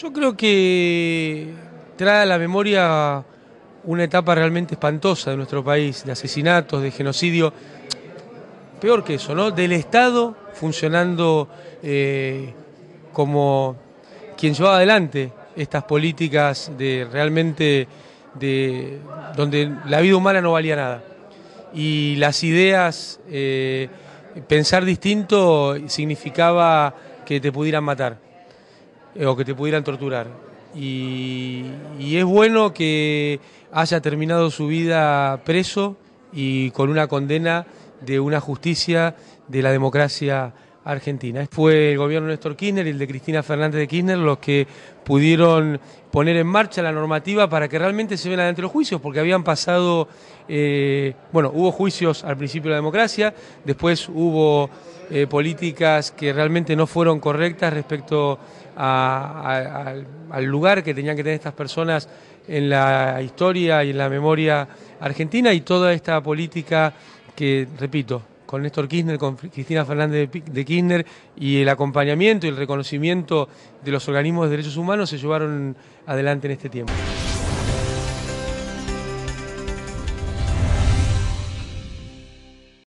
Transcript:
Yo creo que trae a la memoria una etapa realmente espantosa de nuestro país, de asesinatos, de genocidio, peor que eso, ¿no? Del Estado funcionando eh, como quien llevaba adelante estas políticas de realmente de donde la vida humana no valía nada y las ideas eh, pensar distinto significaba que te pudieran matar eh, o que te pudieran torturar. Y, y, es bueno que haya terminado su vida preso y con una condena de una justicia, de la democracia Argentina. Fue el gobierno de Néstor Kirchner y el de Cristina Fernández de Kirchner los que pudieron poner en marcha la normativa para que realmente se ven adelante los juicios, porque habían pasado, eh, bueno, hubo juicios al principio de la democracia, después hubo eh, políticas que realmente no fueron correctas respecto al lugar que tenían que tener estas personas en la historia y en la memoria argentina y toda esta política que, repito, con Néstor Kirchner, con Cristina Fernández de Kirchner, y el acompañamiento y el reconocimiento de los organismos de derechos humanos se llevaron adelante en este tiempo.